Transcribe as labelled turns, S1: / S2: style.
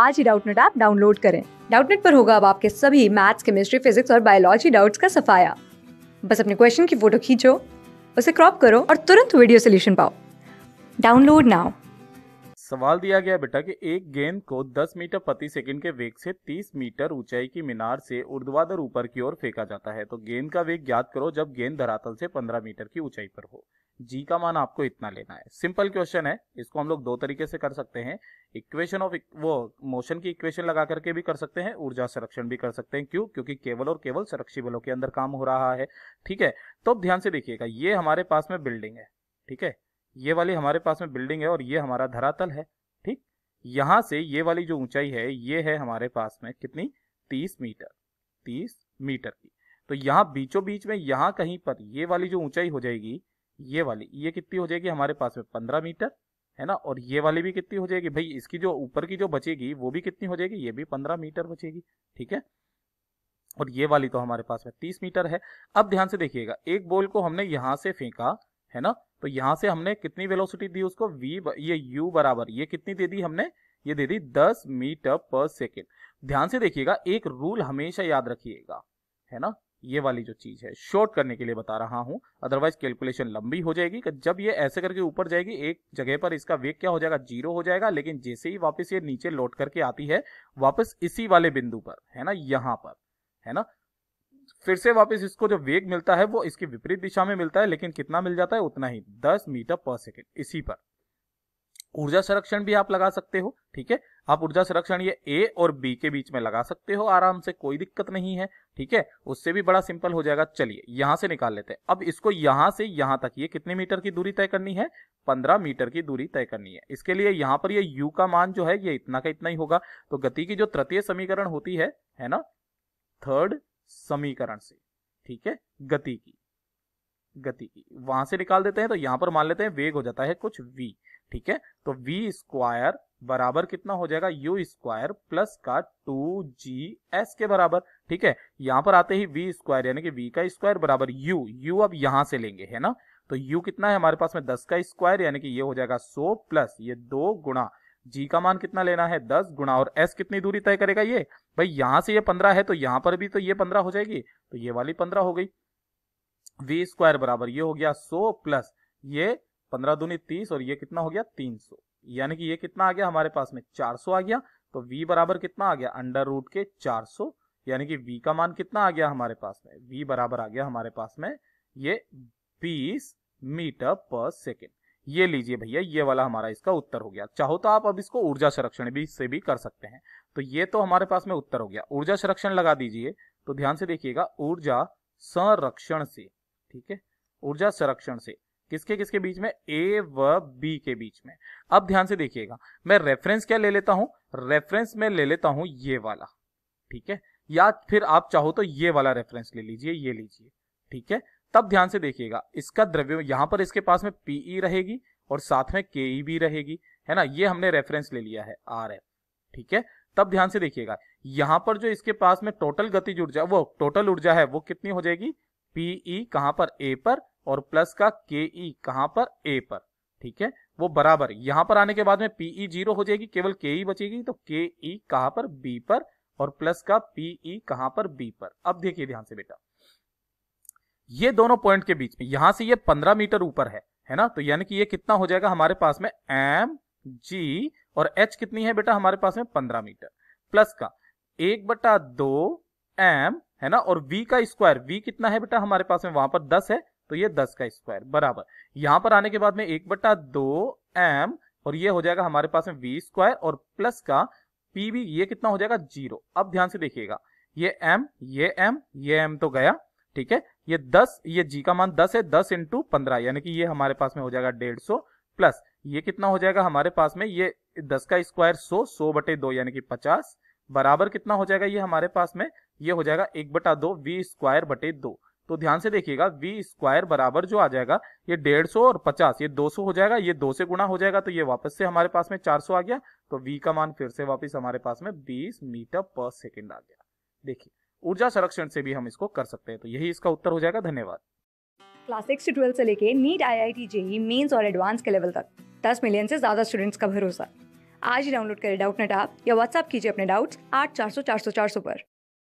S1: आज ही Doubtnut app download करें डाउटनेट पर होगा अब आपके सभी मैथ्स केमिस्ट्री फिजिक्स और बायोलॉजी डाउट्स का सफाया बस अपने क्वेश्चन की फोटो खींचो उसे क्रॉप करो और तुरंत वीडियो सोल्यूशन पाओ डाउनलोड नाउ सवाल दिया गया बेटा कि एक गेंद को 10 मीटर प्रति सेकंड के वेग से 30 मीटर ऊंचाई की मीनार से ऊर्ध्वाधर ऊपर की ओर फेंका जाता है तो गेंद का वेग ज्ञात करो जब गेंद धरातल से 15 मीटर की ऊंचाई पर हो जी का मान आपको इतना लेना है सिंपल क्वेश्चन है इसको हम लोग दो तरीके से कर सकते हैं इक्वेशन ऑफ वो मोशन की इक्वेशन लगा करके भी कर सकते हैं ऊर्जा संरक्षण भी कर सकते हैं क्यों क्योंकि केवल और केवल संरक्षी बलों के अंदर काम हो रहा है ठीक है तो ध्यान से देखिएगा ये हमारे पास में बिल्डिंग है ठीक है ये वाली हमारे पास में बिल्डिंग है और ये हमारा धरातल है ठीक यहाँ से ये वाली जो ऊंचाई है ये है हमारे पास में कितनी तीस मीटर तीस मीटर की तो यहाँ बीचों बीच में यहां कहीं पर ये वाली जो ऊंचाई हो जाएगी ये वाली ये कितनी हो जाएगी हमारे पास में पंद्रह मीटर है ना और ये वाली भी कितनी हो जाएगी भाई इसकी जो ऊपर की जो बचेगी वो भी कितनी हो जाएगी ये भी पंद्रह मीटर बचेगी ठीक है और ये वाली तो हमारे पास में तीस मीटर है अब ध्यान से देखिएगा एक बॉल को हमने यहां से फेंका है ना तो यहां से हमने कितनी वेलोसिटी दी उसको v ये u बराबर ये कितनी दे दी हमने ये दे दी 10 मीटर पर सेकेंड ध्यान से देखिएगा एक रूल हमेशा याद रखिएगा है ना ये वाली जो चीज है शॉर्ट करने के लिए बता रहा हूं अदरवाइज कैलकुलेशन लंबी हो जाएगी जब ये ऐसे करके ऊपर जाएगी एक जगह पर इसका वेग क्या हो जाएगा जीरो हो जाएगा लेकिन जैसे ही वापस ये नीचे लौट करके आती है वापस इसी वाले बिंदु पर है ना यहां पर है ना फिर से वापस इसको जो वेग मिलता है वो इसकी विपरीत दिशा में मिलता है लेकिन कितना मिल जाता है उतना ही दस मीटर पर सेकेंड इसी पर ऊर्जा संरक्षण भी आप लगा सकते हो ठीक है आप ऊर्जा संरक्षण ये ए और बी के बीच में लगा सकते हो आराम से कोई दिक्कत नहीं है ठीक है उससे भी बड़ा सिंपल हो जाएगा चलिए यहां से निकाल लेते हैं अब इसको यहां से यहां तक ये कितने मीटर की दूरी तय करनी है 15 मीटर की दूरी तय करनी है इसके लिए यहां पर ये यू का मान जो है ये इतना का इतना ही होगा तो गति की जो तृतीय समीकरण होती है है ना थर्ड समीकरण से ठीक है गति की गति की वहां से निकाल देते हैं तो यहां पर मान लेते हैं वेग हो जाता है कुछ वी ठीक है तो वी स्क्वायर बराबर कितना हो जाएगा यू स्क्वायर प्लस का टू जी एस के बराबर ठीक है यहां पर आते ही वी स्क्वायर यानी कि वी का स्क्वायर बराबर यू यू अब यहां से लेंगे है ना तो यू कितना है हमारे पास में दस का स्क्वायर यानी कि ये हो जाएगा सो प्लस ये दो गुणा जी का मान कितना लेना है दस गुणा और एस कितनी दूरी तय करेगा ये भाई यहां से ये पंद्रह है तो यहां पर भी तो ये पंद्रह हो जाएगी तो ये वाली पंद्रह हो गई वी स्क्वायर बराबर ये हो गया सो प्लस ये पंद्रह दूनी तीस और ये कितना हो गया तीन सौ यानी कि ये कितना आ गया हमारे पास में चार सौ आ गया तो v बराबर कितना आ गया अंडर रूट के चार सौ यानी कि v का मान कितना आ गया हमारे पास में v बराबर आ गया हमारे पास में ये बीस मीटर पर सेकेंड ये लीजिए भैया ये वाला हमारा इसका उत्तर हो गया चाहो तो आप अब इसको ऊर्जा संरक्षण भी से भी कर सकते हैं तो ये तो हमारे पास में उत्तर हो गया ऊर्जा संरक्षण लगा दीजिए तो ध्यान से देखिएगा ऊर्जा संरक्षण से ठीक है ऊर्जा संरक्षण से किसके किसके बीच में ए व बी के बीच में अब ध्यान से देखिएगा मैं रेफरेंस क्या ले लेता हूं रेफरेंस में ले लेता हूं ये वाला ठीक है या फिर आप चाहो तो ये वाला रेफरेंस ले लीजिए ये लीजिए ठीक है तब ध्यान से देखिएगा इसका द्रव्य यहां पर इसके पास में पीई e रहेगी और साथ में के e भी रहेगी है ना ये हमने रेफरेंस ले लिया है आर एफ ठीक है तब ध्यान से देखिएगा यहां पर जो इसके पास में टोटल गतिज ऊर्जा वो टोटल ऊर्जा है वो कितनी हो जाएगी पीई e कहां पर ए पर और प्लस का के ई कहां पर ए पर ठीक है वो बराबर यहां पर आने के बाद में पीई e जीरो हो जाएगी केवल के ई e बचेगी तो के ई e कहां पर बी पर और प्लस का पीई कहां पर बी पर अब देखिए ध्यान से बेटा ये दोनों पॉइंट के बीच में यहां से ये पंद्रह मीटर ऊपर है है ना तो यानी कि ये कितना हो जाएगा हमारे पास में एम जी और एच कितनी है बेटा हमारे पास में पंद्रह मीटर प्लस का एक बटा दो एम है ना और वी का स्क्वायर वी कितना है बेटा हमारे पास में वहां पर दस है तो ये दस का स्क्वायर बराबर यहां पर आने के बाद में एक बट्टा दो एम और ये हो जाएगा हमारे पास में वी स्क्वायर और प्लस का पी भी ये कितना हो जाएगा जीरो अब ध्यान से देखिएगा ये एम ये एम ये एम तो गया ठीक है ये दस ये जी का मान दस है दस इंटू पंद्रह यानी कि ये हमारे पास में हो जाएगा डेढ़ सौ प्लस ये कितना हो जाएगा हमारे पास में ये दस का स्क्वायर सौ सौ बटे दो यानी कि पचास बराबर कितना हो जाएगा ये हमारे पास में ये हो जाएगा एक बटा दो वी स्क्वायर बटे दो तो ध्यान से देखिएगा वी स्क्वायर बराबर जो आ जाएगा ये डेढ़ सौ और पचास ये दो सौ हो जाएगा ये दो से गुणा हो जाएगा तो ये वापस से हमारे पास में चार सौ आ गया तो वी का मान फिर से वापस हमारे पास में बीस मीटर पर सेकेंड आ गया देखिए ऊर्जा संरक्षण से भी हम इसको कर सकते हैं तो यही इसका उत्तर हो जाएगा धन्यवाद क्लास सिक्स से ट्वेल्थ से लेके NEET I I T JEE mains और एडवांस के लेवल तक दस मिलियन से ज्यादा स्टूडेंट्स का भरोसा आज ही डाउनलोड करें डाउट नेट आप या व्हाट्सअप कीजिए अपने डाउट्स आठ चार सौ चार सौ चार सौ पर